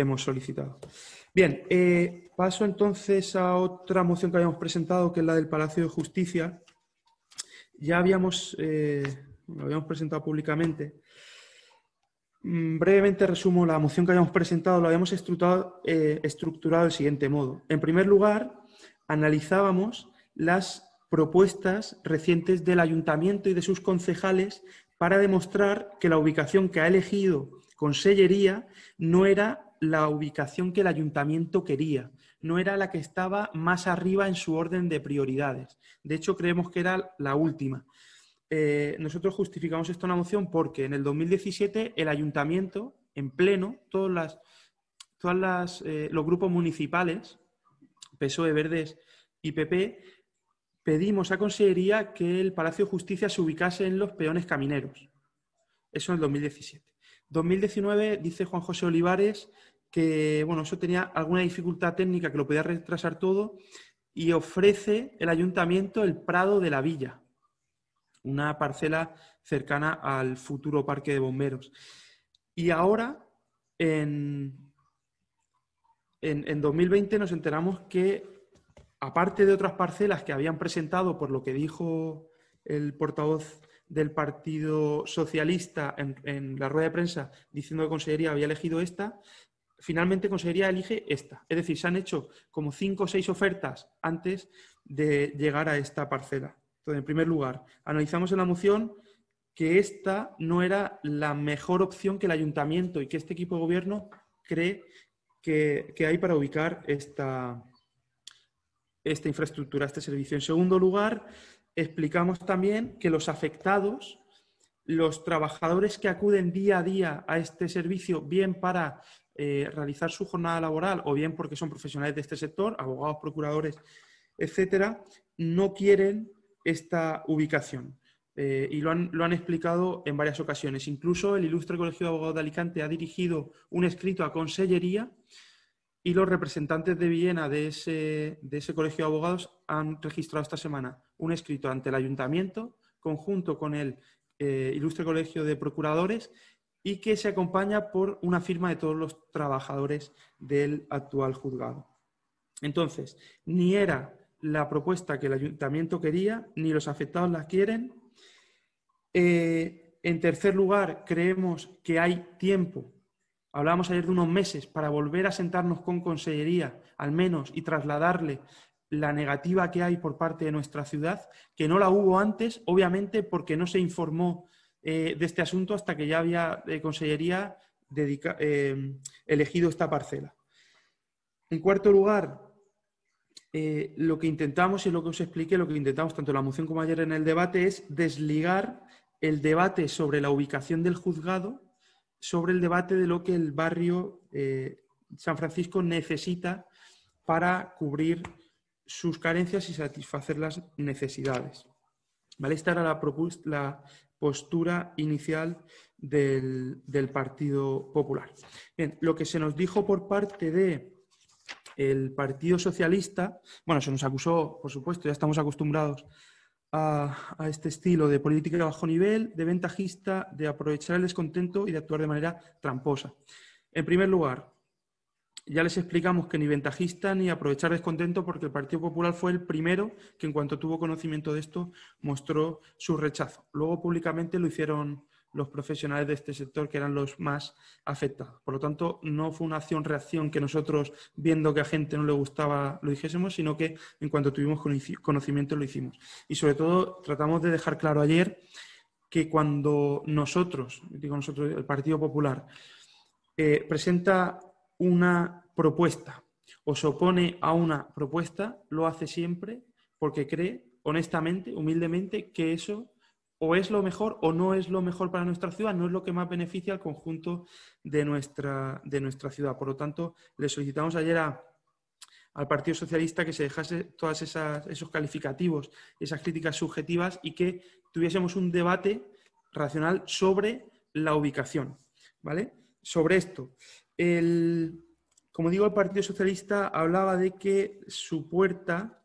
hemos solicitado. Bien, eh, paso entonces a otra moción que habíamos presentado, que es la del Palacio de Justicia. Ya habíamos, eh, habíamos presentado públicamente. Mm, brevemente resumo la moción que habíamos presentado, la habíamos estructurado, eh, estructurado del siguiente modo. En primer lugar, analizábamos las propuestas recientes del ayuntamiento y de sus concejales para demostrar que la ubicación que ha elegido Consellería no era la ubicación que el ayuntamiento quería, no era la que estaba más arriba en su orden de prioridades. De hecho, creemos que era la última. Eh, nosotros justificamos esto en la moción porque en el 2017 el ayuntamiento, en pleno, todos eh, los grupos municipales, PSOE, Verdes y PP, pedimos a Consellería que el Palacio de Justicia se ubicase en los peones camineros. Eso en el 2017. 2019, dice Juan José Olivares, que, bueno, eso tenía alguna dificultad técnica que lo podía retrasar todo y ofrece el ayuntamiento el Prado de la Villa, una parcela cercana al futuro parque de bomberos. Y ahora, en, en, 2020, nos enteramos que, aparte de otras parcelas que habían presentado, por lo que dijo el portavoz del Partido Socialista en, en, la rueda de prensa diciendo que Consellería había elegido esta, finalmente Consejería elige esta. Es decir, se han hecho como cinco o seis ofertas antes de llegar a esta parcela. Entonces, en primer lugar, analizamos en la moción que esta no era la mejor opción que el ayuntamiento y que este equipo de gobierno cree que, hay para ubicar esta, esta infraestructura, este servicio. En segundo lugar, explicamos también que los afectados, los trabajadores que acuden día a día a este servicio, bien para eh, realizar su jornada laboral o bien porque son profesionales de este sector, abogados, procuradores, etcétera, no quieren esta ubicación. Eh, y lo han, lo han, explicado en varias ocasiones. Incluso el ilustre Colegio de Abogados de Alicante ha dirigido un escrito a Consellería y los representantes de Viena de ese, Colegio de Abogados han registrado esta semana un escrito ante el Ayuntamiento, conjunto con el eh, ilustre Colegio de Procuradores, y que se acompaña por una firma de todos los trabajadores del actual juzgado. Entonces, ni era la propuesta que el ayuntamiento quería, ni los afectados la quieren. Eh, en tercer lugar, creemos que hay tiempo. Hablábamos ayer de unos meses para volver a sentarnos con Consellería, al menos, y trasladarle la negativa que hay por parte de nuestra ciudad, que no la hubo antes, obviamente porque no se informó eh, de este asunto hasta que ya había eh, Consellería eh, elegido esta parcela. En cuarto lugar, lo que intentamos, y lo que os expliqué, lo que intentamos tanto en la moción como ayer en el debate, es desligar el debate sobre la ubicación del juzgado sobre el debate de lo que el barrio San Francisco necesita para cubrir sus carencias y satisfacer las necesidades. ¿Vale? Esta era la, propuesta, postura inicial del, Partido Popular. Bien, lo que se nos dijo por parte del Partido Socialista, bueno, se nos acusó, por supuesto, ya estamos acostumbrados a, a este estilo de política de bajo nivel, de ventajista, de aprovechar el descontento y de actuar de manera tramposa. En primer lugar, ya les explicamos que ni ventajista ni aprovechar descontento porque el Partido Popular fue el primero que en cuanto tuvo conocimiento de esto mostró su rechazo. Luego públicamente lo hicieron los profesionales de este sector que eran los más afectados. Por lo tanto, no fue una acción-reacción que nosotros, viendo que a gente no le gustaba, lo dijésemos, sino que en cuanto tuvimos conocimiento lo hicimos. Y sobre todo, tratamos de dejar claro ayer que cuando nosotros, digo nosotros, el Partido Popular, eh, presenta una propuesta o se opone a una propuesta, lo hace siempre porque cree, honestamente, humildemente, que eso o es lo mejor o no es lo mejor para nuestra ciudad, no es lo que más beneficia al conjunto de nuestra, de nuestra ciudad. Por lo tanto, le solicitamos ayer al Partido Socialista que se dejase todos esos calificativos, esas críticas subjetivas y que tuviésemos un debate racional sobre la ubicación. ¿Vale? Sobre esto, el, como digo, el Partido Socialista hablaba de que su puerta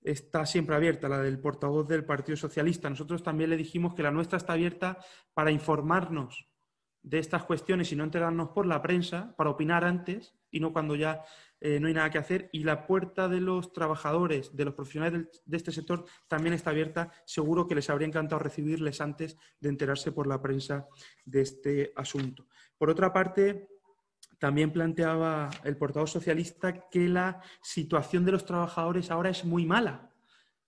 está siempre abierta, la del portavoz del Partido Socialista. Nosotros también le dijimos que la nuestra está abierta para informarnos de estas cuestiones y no enterarnos por la prensa, para opinar antes y no cuando ya eh, no hay nada que hacer. Y la puerta de los trabajadores, de los profesionales de este sector, también está abierta. Seguro que les habría encantado recibirles antes de enterarse por la prensa de este asunto. Por otra parte, también planteaba el portavoz socialista que la situación de los trabajadores ahora es muy mala,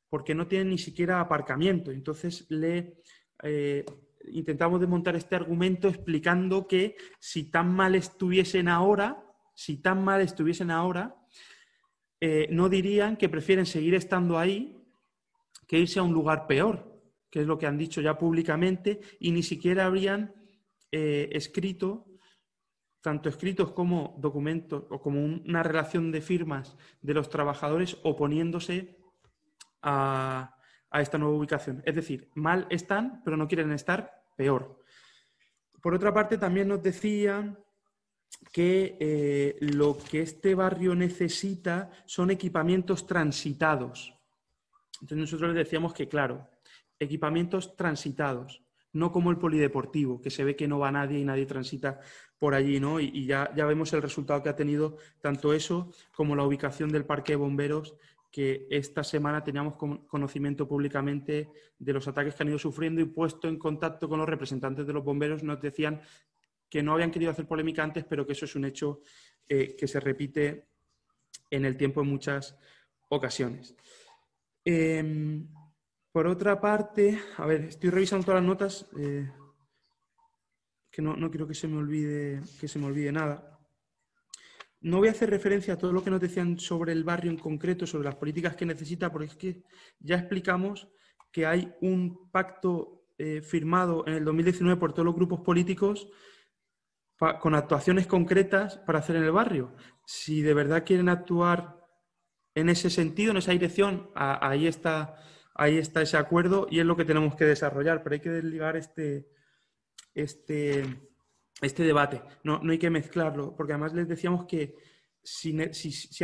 porque no tienen ni siquiera aparcamiento. Entonces le eh, intentamos desmontar este argumento explicando que si tan mal estuviesen ahora, si tan mal estuviesen ahora, eh, no dirían que prefieren seguir estando ahí que irse a un lugar peor, que es lo que han dicho ya públicamente, y ni siquiera habrían eh, escrito tanto escritos como documentos o como una relación de firmas de los trabajadores oponiéndose a, esta nueva ubicación. Es decir, mal están, pero no quieren estar peor. Por otra parte, también nos decían que eh, lo que este barrio necesita son equipamientos transitados. Entonces nosotros les decíamos que, claro, equipamientos transitados no como el polideportivo, que se ve que no va nadie y nadie transita por allí, ¿no? Y, ya, vemos el resultado que ha tenido tanto eso como la ubicación del parque de bomberos, que esta semana teníamos conocimiento públicamente de los ataques que han ido sufriendo y puesto en contacto con los representantes de los bomberos nos decían que no habían querido hacer polémica antes, pero que eso es un hecho eh, que se repite en el tiempo en muchas ocasiones. Em, por otra parte, a ver, estoy revisando todas las notas, eh, que no, no, quiero que se, me olvide, que se me olvide nada. No voy a hacer referencia a todo lo que nos decían sobre el barrio en concreto, sobre las políticas que necesita, porque es que ya explicamos que hay un pacto eh, firmado en el 2019 por todos los grupos políticos con actuaciones concretas para hacer en el barrio. Si de verdad quieren actuar en ese sentido, en esa dirección, ahí está ahí está ese acuerdo y es lo que tenemos que desarrollar, pero hay que desligar este, este, este debate, no, hay que mezclarlo, porque además les decíamos que si,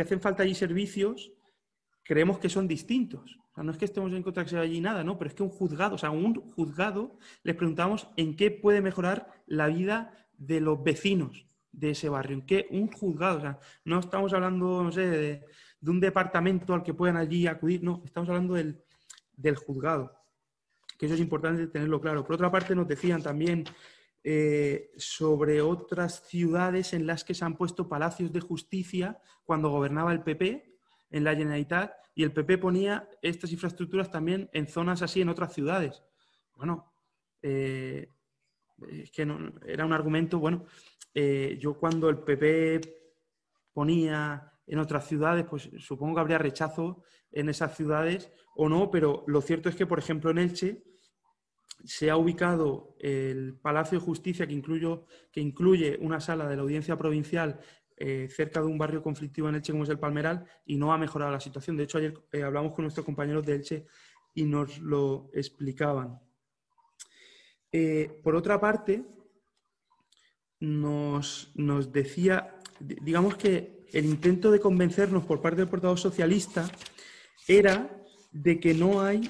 hacen falta allí servicios, creemos que son distintos. no es que estemos en contra que allí nada, no, pero es que un juzgado, o sea, un juzgado les preguntamos en qué puede mejorar la vida de los vecinos de ese barrio, en qué un juzgado, o sea, no estamos hablando, no sé, de un departamento al que puedan allí acudir, no, estamos hablando del, del juzgado. Que eso es importante tenerlo claro. Por otra parte, nos decían también eh, sobre otras ciudades en las que se han puesto palacios de justicia cuando gobernaba el PP en la Generalitat y el PP ponía estas infraestructuras también en zonas así en otras ciudades. Bueno, eh, es que no, era un argumento, bueno, eh, yo cuando el PP ponía en otras ciudades, pues supongo que habría rechazo en esas ciudades o no, pero lo cierto es que, por ejemplo, en Elche se ha ubicado el Palacio de Justicia que, que incluye una sala de la audiencia provincial eh, cerca de un barrio conflictivo en Elche como es el Palmeral y no ha mejorado la situación. De hecho, ayer eh, hablamos con nuestros compañeros de Elche y nos lo explicaban. Eh, por otra parte, nos, nos decía, digamos que el intento de convencernos por parte del portavoz socialista era de que no hay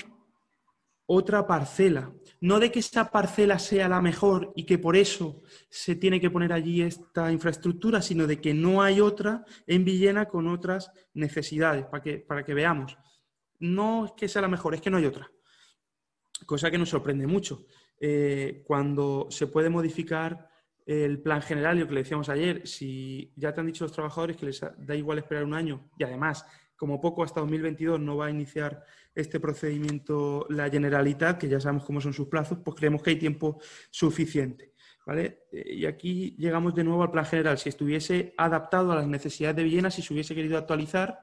otra parcela, no de que esa parcela sea la mejor y que por eso se tiene que poner allí esta infraestructura, sino de que no hay otra en Villena con otras necesidades, para que, para que veamos. No es que sea la mejor, es que no hay otra. Cosa que nos sorprende mucho. Eh, cuando se puede modificar el plan general, lo que le decíamos ayer, si ya te han dicho los trabajadores que les da igual esperar un año y además, como poco hasta 2022 no va a iniciar este procedimiento la Generalitat, que ya sabemos cómo son sus plazos, pues creemos que hay tiempo suficiente. Eh, y aquí llegamos de nuevo al plan general. Si estuviese adaptado a las necesidades de Villena, si se hubiese querido actualizar,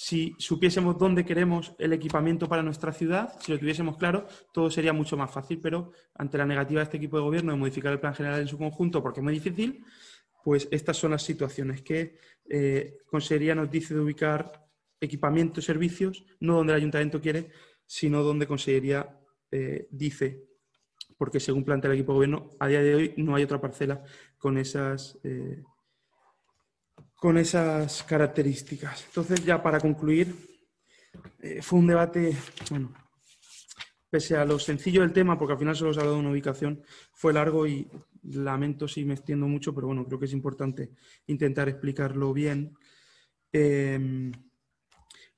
si supiésemos dónde queremos el equipamiento para nuestra ciudad, si lo tuviésemos claro, todo sería mucho más fácil, pero ante la negativa de este equipo de gobierno de modificar el plan general en su conjunto, porque es muy difícil, pues estas son las situaciones que eh, Consejería nos dice de ubicar equipamiento, y servicios, no donde el ayuntamiento quiere, sino donde Consejería eh, dice, porque según plantea el equipo de gobierno, a día de hoy no hay otra parcela con esas... Eh, con esas características. Entonces, ya para concluir, eh, fue un debate, bueno, pese a lo sencillo del tema, porque al final solo se ha dado de una ubicación, fue largo y lamento si me extiendo mucho, pero bueno, creo que es importante intentar explicarlo bien. Em,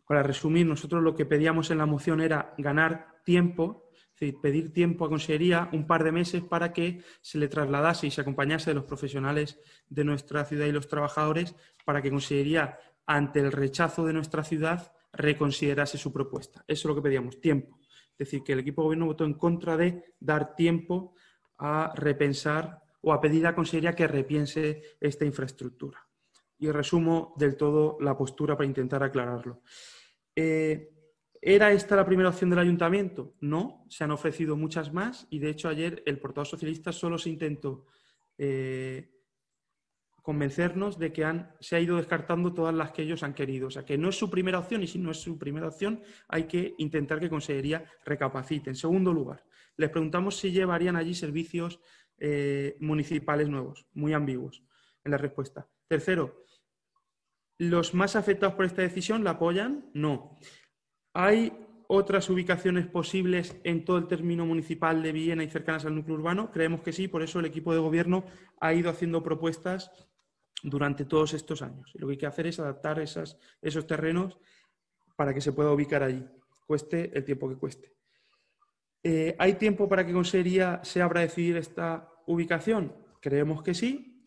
para resumir, nosotros lo que pedíamos en la moción era ganar tiempo decir, pedir tiempo a Consejería un par de meses, para que se le trasladase y se acompañase de los profesionales de nuestra ciudad y los trabajadores, para que Consejería, ante el rechazo de nuestra ciudad, reconsiderase su propuesta. Eso es lo que pedíamos, tiempo. Es decir, que el equipo de gobierno votó en contra de dar tiempo a repensar o a pedir a Consejería que repiense esta infraestructura. Y resumo del todo la postura para intentar aclararlo. Eh, ¿Era esta la primera opción del ayuntamiento? No, se han ofrecido muchas más y de hecho ayer el portavoz socialista solo se intentó eh, convencernos de que han, se ha ido descartando todas las que ellos han querido. O sea, que no es su primera opción y si no es su primera opción hay que intentar que Consejería recapacite. En segundo lugar, les preguntamos si llevarían allí servicios eh, municipales nuevos, muy ambiguos en la respuesta. Tercero, ¿los más afectados por esta decisión la apoyan? No. ¿Hay otras ubicaciones posibles en todo el término municipal de Viena y cercanas al núcleo urbano? Creemos que sí, por eso el equipo de gobierno ha ido haciendo propuestas durante todos estos años. Y lo que hay que hacer es adaptar esos terrenos para que se pueda ubicar allí, cueste el tiempo que cueste. Eh, ¿Hay tiempo para que se abra a decidir esta ubicación? Creemos que sí.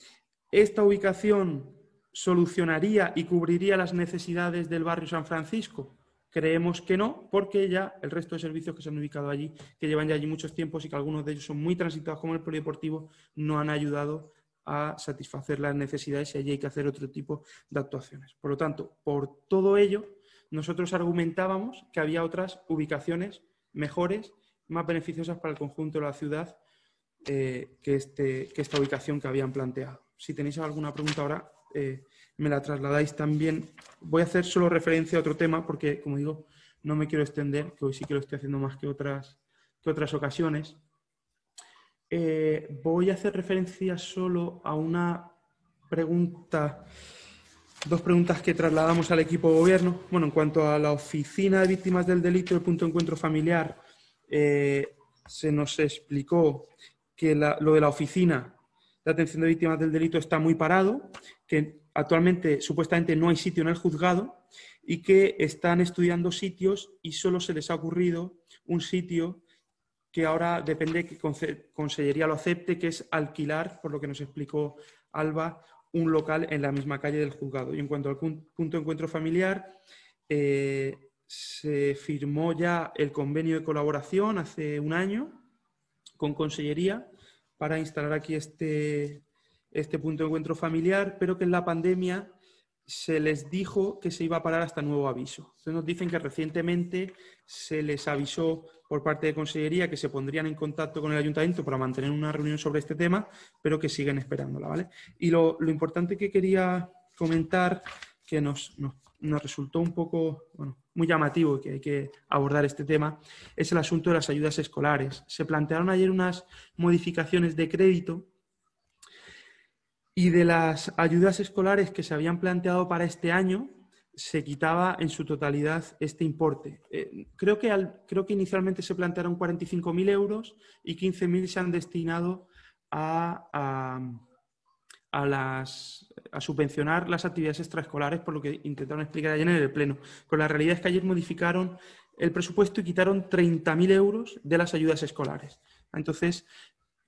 ¿Esta ubicación solucionaría y cubriría las necesidades del barrio San Francisco? creemos que no, porque ya el resto de servicios que se han ubicado allí, que llevan ya allí muchos tiempos y que algunos de ellos son muy transitados como el polideportivo, no han ayudado a satisfacer las necesidades y allí hay que hacer otro tipo de actuaciones. Por lo tanto, por todo ello, nosotros argumentábamos que había otras ubicaciones mejores, más beneficiosas para el conjunto de la ciudad eh, que, este, que esta ubicación que habían planteado. Si tenéis alguna pregunta ahora, eh, me la trasladáis también. Voy a hacer solo referencia a otro tema porque, como digo, no me quiero extender, que hoy sí que lo estoy haciendo más que otras, que otras ocasiones. Eh, voy a hacer referencia solo a una pregunta, dos preguntas que trasladamos al equipo de gobierno. Bueno, en cuanto a la oficina de víctimas del delito, el punto de encuentro familiar, eh, se nos explicó que lo de la oficina la atención de víctimas del delito está muy parado, que actualmente supuestamente no hay sitio en el juzgado y que están estudiando sitios y solo se les ha ocurrido un sitio que ahora depende que Consellería lo acepte, que es alquilar, por lo que nos explicó Alba, un local en la misma calle del juzgado. Y en cuanto al punto de encuentro familiar, eh, se firmó ya el convenio de colaboración hace un año con Consellería para instalar aquí este, este punto de encuentro familiar, pero que en la pandemia se les dijo que se iba a parar hasta nuevo aviso. Entonces nos dicen que recientemente se les avisó por parte de Consellería que se pondrían en contacto con el ayuntamiento para mantener una reunión sobre este tema, pero que siguen esperándola, ¿vale? Y lo, lo importante que quería comentar que nos, nos, resultó un poco, bueno, muy llamativo y que hay que abordar este tema, es el asunto de las ayudas escolares. Se plantearon ayer unas modificaciones de crédito y de las ayudas escolares que se habían planteado para este año, se quitaba en su totalidad este importe. Eh, creo, que al, creo que inicialmente se plantearon 45.000 euros y 15.000 se han destinado a, a las a subvencionar las actividades extraescolares, por lo que intentaron explicar ayer en el Pleno. Pero la realidad es que ayer modificaron el presupuesto y quitaron 30.000 euros de las ayudas escolares. Entonces,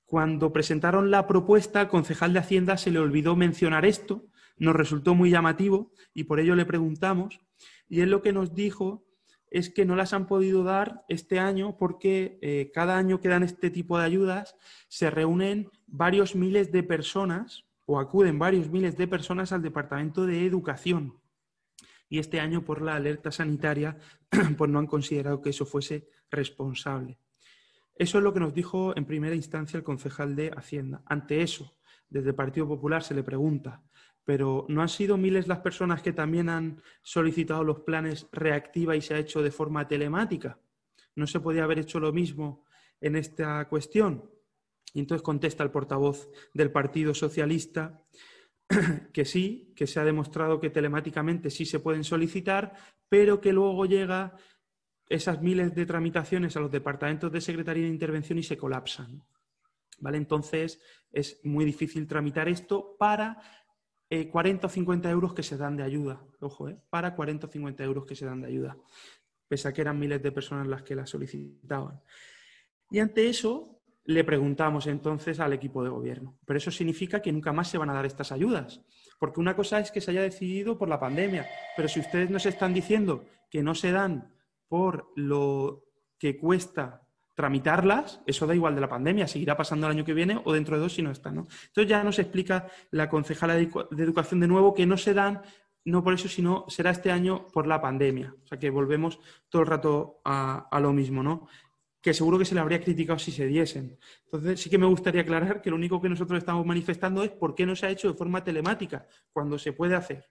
cuando presentaron la propuesta, al concejal de Hacienda se le olvidó mencionar esto, nos resultó muy llamativo y por ello le preguntamos. Y él lo que nos dijo es que no las han podido dar este año porque eh, cada año que dan este tipo de ayudas se reúnen varios miles de personas o acuden varios miles de personas al Departamento de Educación. Y este año por la alerta sanitaria, pues no han considerado que eso fuese responsable. Eso es lo que nos dijo en primera instancia el concejal de Hacienda. Ante eso, desde el Partido Popular se le pregunta, pero ¿no han sido miles las personas que también han solicitado los planes reactiva y se ha hecho de forma telemática? ¿No se podía haber hecho lo mismo en esta cuestión? Y entonces contesta el portavoz del Partido Socialista que sí, que se ha demostrado que telemáticamente sí se pueden solicitar, pero que luego llega esas miles de tramitaciones a los departamentos de Secretaría de Intervención y se colapsan. ¿Vale? Entonces es muy difícil tramitar esto para 40 eh, o 50 euros que se dan de ayuda. Ojo, eh, para 40 o 50 euros que se dan de ayuda, pese a que eran miles de personas las que la solicitaban. Y ante eso, le preguntamos entonces al equipo de gobierno. Pero eso significa que nunca más se van a dar estas ayudas. Porque una cosa es que se haya decidido por la pandemia, pero si ustedes nos están diciendo que no se dan por lo que cuesta tramitarlas, eso da igual de la pandemia, seguirá pasando el año que viene o dentro de dos si no está. ¿no? Entonces ya nos explica la concejala de educación de nuevo que no se dan, no por eso, sino será este año por la pandemia. O sea que volvemos todo el rato a, a lo mismo. ¿no? que seguro que se le habría criticado si se diesen. Entonces, sí que me gustaría aclarar que lo único que nosotros estamos manifestando es por qué no se ha hecho de forma telemática, cuando se puede hacer.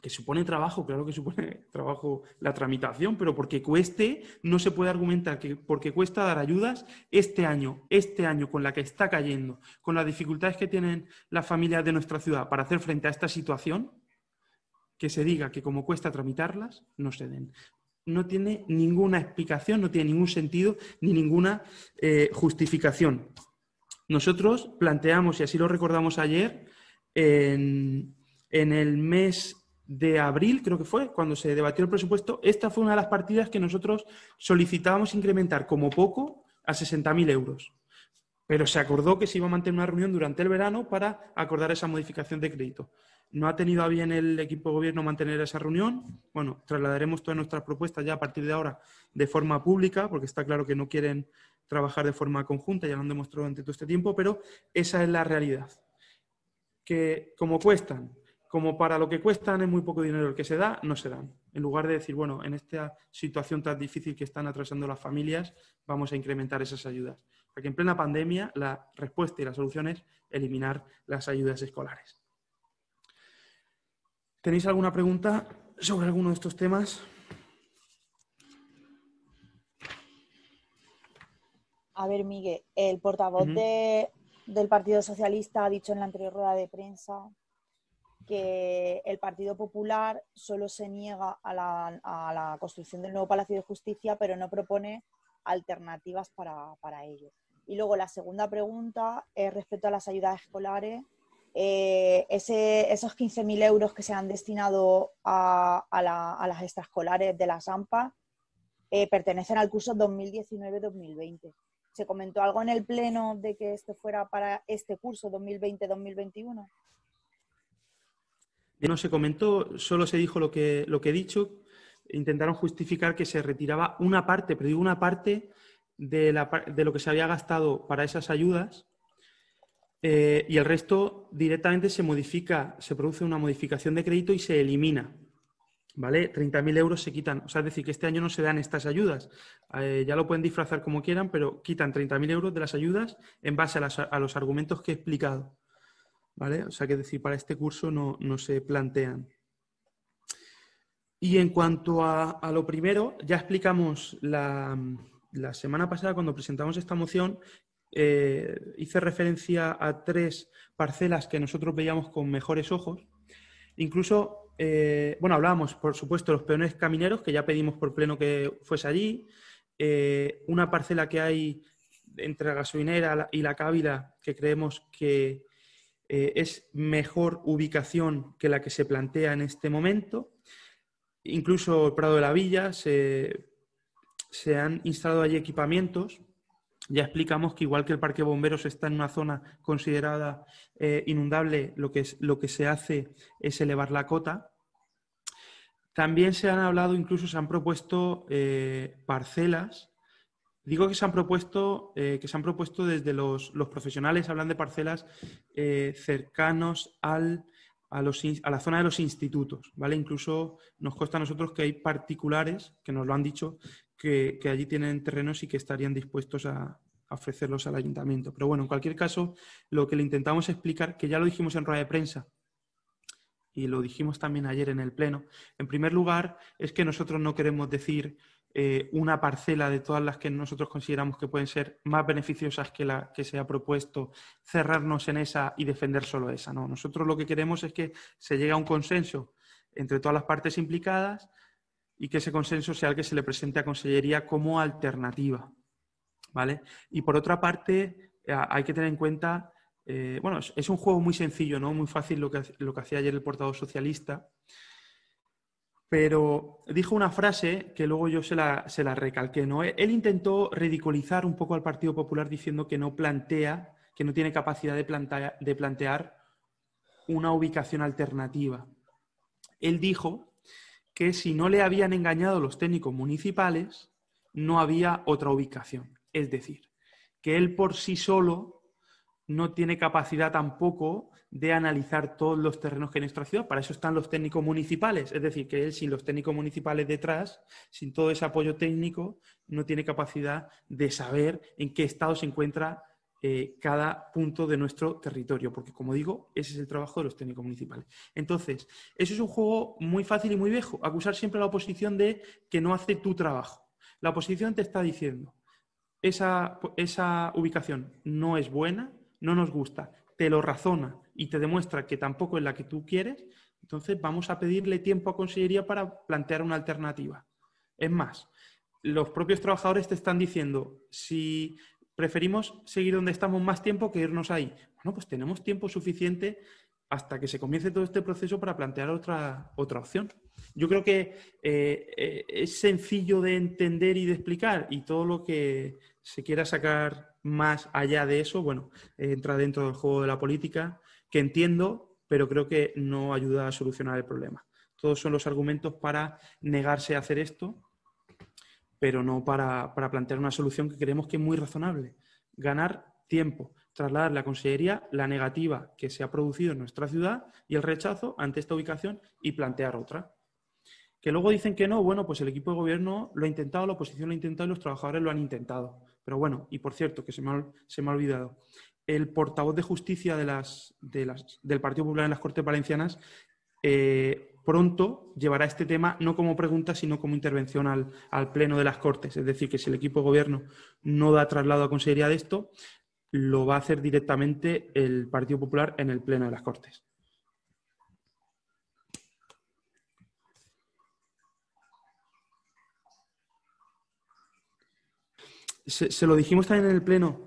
Que supone trabajo, claro que supone trabajo la tramitación, pero porque cueste, no se puede argumentar que porque cuesta dar ayudas este año, este año, con la que está cayendo, con las dificultades que tienen las familias de nuestra ciudad para hacer frente a esta situación, que se diga que como cuesta tramitarlas, no se den no tiene ninguna explicación, no tiene ningún sentido ni ninguna eh, justificación. Nosotros planteamos, y así lo recordamos ayer, en, en el mes de abril, creo que fue, cuando se debatió el presupuesto, esta fue una de las partidas que nosotros solicitábamos incrementar como poco a 60.000 euros. Pero se acordó que se iba a mantener una reunión durante el verano para acordar esa modificación de crédito. No ha tenido a bien el equipo de gobierno mantener esa reunión. Bueno, trasladaremos todas nuestras propuestas ya a partir de ahora de forma pública, porque está claro que no quieren trabajar de forma conjunta, ya lo han demostrado durante todo este tiempo, pero esa es la realidad. Que como cuestan, como para lo que cuestan es muy poco dinero el que se da, no se dan. En lugar de decir, bueno, en esta situación tan difícil que están atravesando las familias, vamos a incrementar esas ayudas. Porque en plena pandemia la respuesta y la solución es eliminar las ayudas escolares. ¿Tenéis alguna pregunta sobre alguno de estos temas? A ver, Miguel, el portavoz del Partido Socialista ha dicho en la anterior rueda de prensa que el Partido Popular solo se niega a la, construcción del nuevo Palacio de Justicia, pero no propone alternativas para ello. Y luego la segunda pregunta es respecto a las ayudas escolares eh, ese, esos 15.000 euros que se han destinado a, las extraescolares de la AMPA eh, pertenecen al curso 2019-2020. ¿Se comentó algo en el Pleno de que esto fuera para este curso 2020-2021? No se comentó, solo se dijo lo que, he dicho. Intentaron justificar que se retiraba una parte, pero digo una parte de, la, de lo que se había gastado para esas ayudas eh, y el resto directamente se modifica, se produce una modificación de crédito y se elimina. ¿Vale? 30.000 euros se quitan. O sea, es decir, que este año no se dan estas ayudas. Eh, ya lo pueden disfrazar como quieran, pero quitan 30.000 euros de las ayudas en base a, los argumentos que he explicado. ¿Vale? O sea, que es decir, para este curso no, se plantean. Y en cuanto a, a, lo primero, ya explicamos la, la semana pasada cuando presentamos esta moción eh, hice referencia a tres parcelas que nosotros veíamos con mejores ojos. Incluso, eh, bueno, hablábamos, por supuesto, los peones camineros, que ya pedimos por pleno que fuese allí. Eh, una parcela que hay entre la gasolinera y la cávila, que creemos que es mejor ubicación que la que se plantea en este momento. Incluso el Prado de la Villa, se, se han instalado allí equipamientos ya explicamos que igual que el parque bomberos está en una zona considerada eh, inundable, lo que, es, lo que se hace es elevar la cota. También se han hablado, incluso se han propuesto eh, parcelas. Digo que se han propuesto, eh, que se han propuesto desde los, profesionales, hablan de parcelas cercanos al, a, los, a, la zona de los institutos, ¿vale? Incluso nos cuesta a nosotros que hay particulares, que nos lo han dicho, que, allí tienen terrenos y que estarían dispuestos a, ofrecerlos al ayuntamiento. Pero bueno, en cualquier caso, lo que le intentamos explicar, que ya lo dijimos en rueda de prensa, y lo dijimos también ayer en el Pleno, en primer lugar es que nosotros no queremos decir eh, una parcela de todas las que nosotros consideramos que pueden ser más beneficiosas que la que se ha propuesto, cerrarnos en esa y defender solo esa. No, nosotros lo que queremos es que se llegue a un consenso entre todas las partes implicadas y que ese consenso sea el que se le presente a Consellería como alternativa. ¿vale? Y por otra parte, eh, hay que tener en cuenta, eh, bueno, es un juego muy sencillo, ¿no? muy fácil lo que, lo que hacía ayer el portavoz socialista, pero dijo una frase que luego yo se la, se recalqué. ¿no? Él intentó ridiculizar un poco al Partido Popular diciendo que no plantea, que no tiene capacidad de, de plantear una ubicación alternativa. Él dijo que si no le habían engañado los técnicos municipales, no había otra ubicación. Es decir, que él por sí solo no tiene capacidad tampoco de analizar todos los terrenos que en nuestra ciudad. Para eso están los técnicos municipales. Es decir, que él sin los técnicos municipales detrás, sin todo ese apoyo técnico, no tiene capacidad de saber en qué estado se encuentra eh, cada punto de nuestro territorio, porque como digo, ese es el trabajo de los técnicos municipales. Entonces, eso es un juego muy fácil y muy viejo, acusar siempre a la oposición de que no hace tu trabajo. La oposición te está diciendo, esa, esa ubicación no es buena, no nos gusta, te lo razona y te demuestra que tampoco es la que tú quieres, entonces vamos a pedirle tiempo a Consellería para plantear una alternativa. Es más, los propios trabajadores te están diciendo, si preferimos seguir donde estamos más tiempo que irnos ahí. Bueno, pues tenemos tiempo suficiente hasta que se comience todo este proceso para plantear otra, otra opción. Yo creo que eh, eh, es sencillo de entender y de explicar y todo lo que se quiera sacar más allá de eso, bueno, entra dentro del juego de la política, que entiendo, pero creo que no ayuda a solucionar el problema. Todos son los argumentos para negarse a hacer esto pero no para, plantear una solución que creemos que es muy razonable. Ganar tiempo, trasladar la Consellería la negativa que se ha producido en nuestra ciudad y el rechazo ante esta ubicación y plantear otra. Que luego dicen que no, bueno, pues el equipo de gobierno lo ha intentado, la oposición lo ha intentado y los trabajadores lo han intentado. Pero bueno, y por cierto, que se me ha, olvidado, el portavoz de justicia de las, las, del Partido Popular en las Cortes Valencianas eh, pronto llevará este tema no como pregunta, sino como intervención al, Pleno de las Cortes. Es decir, que si el equipo de gobierno no da traslado a Consejería de esto, lo va a hacer directamente el Partido Popular en el Pleno de las Cortes. Se, lo dijimos también en el Pleno.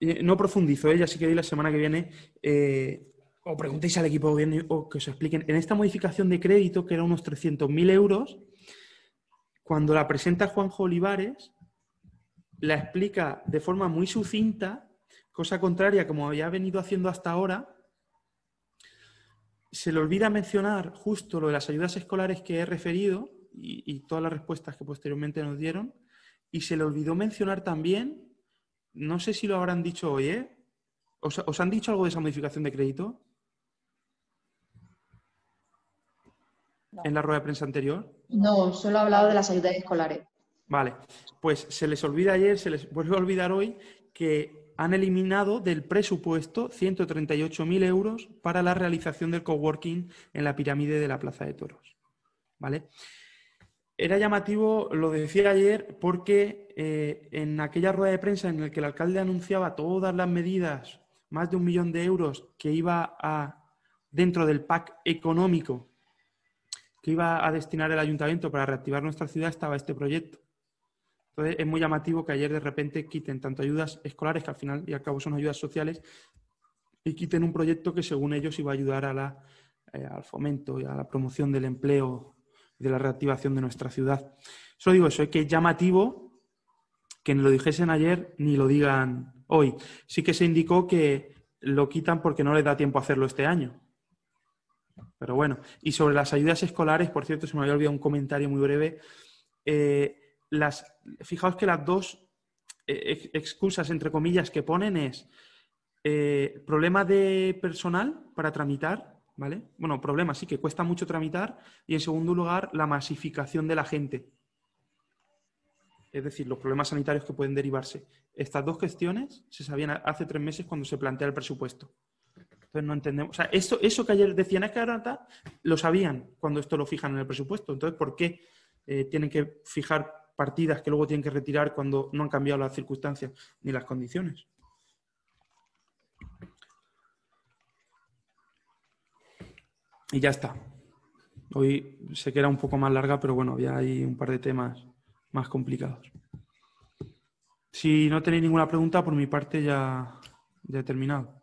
Eh, no profundizo, ella eh, sí que hoy la semana que viene eh, o preguntéis al equipo gobierno o que os expliquen. En esta modificación de crédito, que era unos 300.000 euros, cuando la presenta Juanjo Olivares, la explica de forma muy sucinta, cosa contraria como había venido haciendo hasta ahora. Se le olvida mencionar justo lo de las ayudas escolares que he referido y, todas las respuestas que posteriormente nos dieron. Y se le olvidó mencionar también, no sé si lo habrán dicho hoy, ¿eh? ¿Os han dicho algo de esa modificación de crédito? en la rueda de prensa anterior? No, solo ha hablado de las ayudas escolares. Vale, pues se les olvida ayer, se les vuelve a olvidar hoy que han eliminado del presupuesto 138.000 euros para la realización del coworking en la pirámide de la Plaza de Toros. ¿Vale? Era llamativo, lo decía ayer, porque eh, en aquella rueda de prensa en la que el alcalde anunciaba todas las medidas, más de un millón de euros que iba a, dentro del PAC económico que iba a destinar el ayuntamiento para reactivar nuestra ciudad estaba este proyecto. Entonces es muy llamativo que ayer de repente quiten tanto ayudas escolares, que al final y al cabo son ayudas sociales, y quiten un proyecto que según ellos iba a ayudar a la, eh, al fomento y a la promoción del empleo y de la reactivación de nuestra ciudad. Solo digo eso, es que es llamativo que ni lo dijesen ayer ni lo digan hoy. Sí que se indicó que lo quitan porque no les da tiempo a hacerlo este año. Pero bueno, y sobre las ayudas escolares, por cierto, se me había olvidado un comentario muy breve. Eh, las, fijaos que las dos eh, excusas, entre comillas, que ponen es eh, problema de personal para tramitar, ¿vale? Bueno, problema sí que cuesta mucho tramitar. Y en segundo lugar, la masificación de la gente. Es decir, los problemas sanitarios que pueden derivarse. Estas dos cuestiones se sabían hace tres meses cuando se plantea el presupuesto. Entonces no entendemos. O sea, eso que ayer decían es que lo sabían cuando esto lo fijan en el presupuesto. Entonces, ¿por qué eh, tienen que fijar partidas que luego tienen que retirar cuando no han cambiado las circunstancias ni las condiciones? Y ya está. Hoy sé que era un poco más larga, pero bueno, ya hay un par de temas más complicados. Si no tenéis ninguna pregunta, por mi parte ya he terminado.